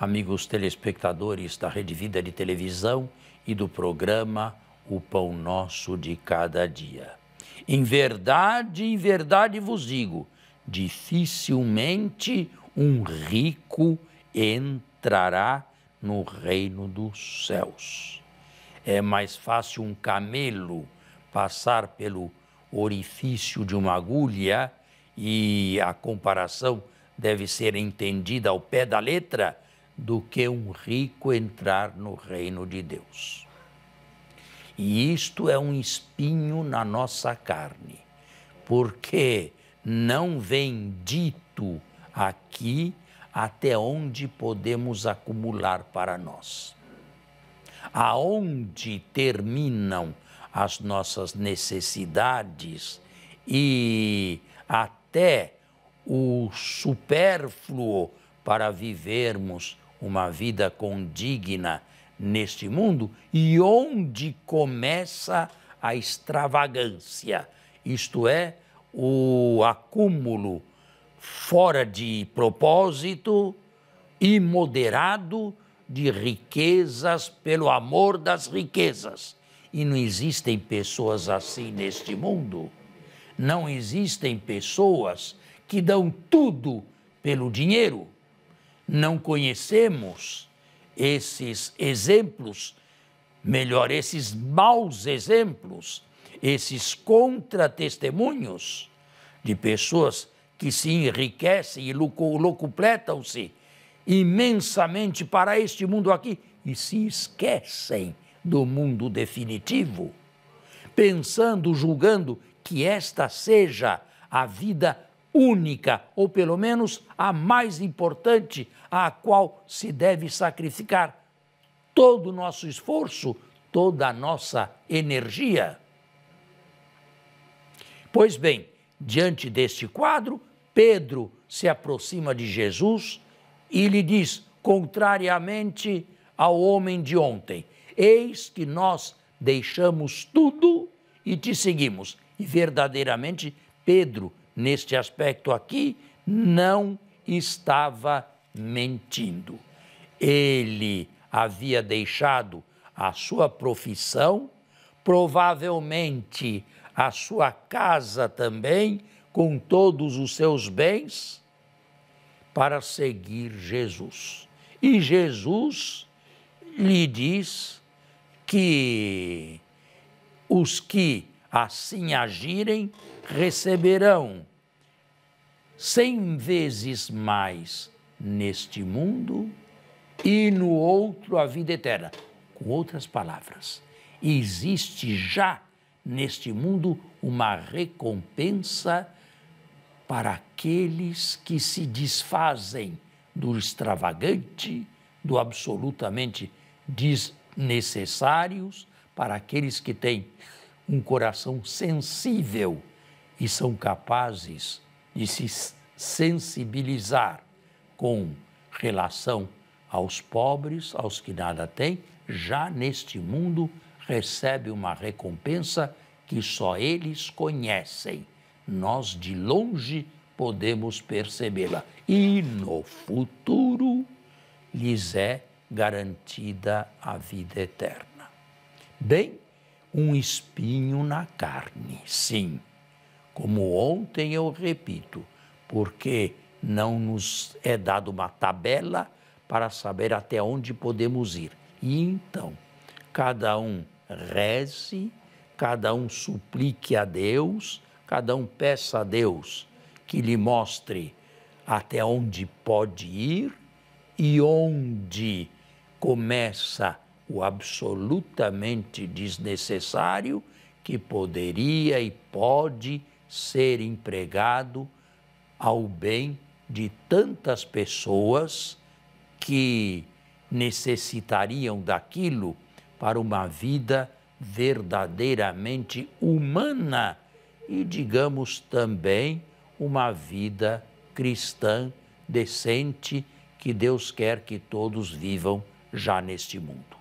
amigos telespectadores da Rede Vida de Televisão e do programa O Pão Nosso de Cada Dia. Em verdade, em verdade vos digo, dificilmente um rico entrará no reino dos céus. É mais fácil um camelo passar pelo orifício de uma agulha, e a comparação deve ser entendida ao pé da letra, do que um rico entrar no reino de Deus. E isto é um espinho na nossa carne, porque não vem dito aqui até onde podemos acumular para nós. Aonde terminam as nossas necessidades e até o supérfluo para vivermos uma vida condigna neste mundo e onde começa a extravagância, isto é, o acúmulo fora de propósito, e moderado de riquezas pelo amor das riquezas. E não existem pessoas assim neste mundo. Não existem pessoas que dão tudo pelo dinheiro não conhecemos esses exemplos, melhor, esses maus exemplos, esses contratestemunhos de pessoas que se enriquecem e locupletam-se imensamente para este mundo aqui e se esquecem do mundo definitivo, pensando, julgando que esta seja a vida única, ou pelo menos a mais importante, à qual se deve sacrificar todo o nosso esforço, toda a nossa energia. Pois bem, diante deste quadro, Pedro se aproxima de Jesus e lhe diz, contrariamente ao homem de ontem: Eis que nós deixamos tudo e te seguimos. E verdadeiramente Pedro neste aspecto aqui, não estava mentindo. Ele havia deixado a sua profissão, provavelmente a sua casa também, com todos os seus bens, para seguir Jesus. E Jesus lhe diz que os que assim agirem receberão cem vezes mais neste mundo e no outro a vida eterna. Com outras palavras, existe já neste mundo uma recompensa para aqueles que se desfazem do extravagante, do absolutamente desnecessários, para aqueles que têm um coração sensível e são capazes de se sensibilizar com relação aos pobres, aos que nada têm, já neste mundo recebe uma recompensa que só eles conhecem. Nós de longe podemos percebê-la e no futuro lhes é garantida a vida eterna. Bem, um espinho na carne, sim como ontem eu repito, porque não nos é dada uma tabela para saber até onde podemos ir. E então, cada um reze, cada um suplique a Deus, cada um peça a Deus que lhe mostre até onde pode ir e onde começa o absolutamente desnecessário que poderia e pode ser empregado ao bem de tantas pessoas que necessitariam daquilo para uma vida verdadeiramente humana e, digamos também, uma vida cristã decente que Deus quer que todos vivam já neste mundo.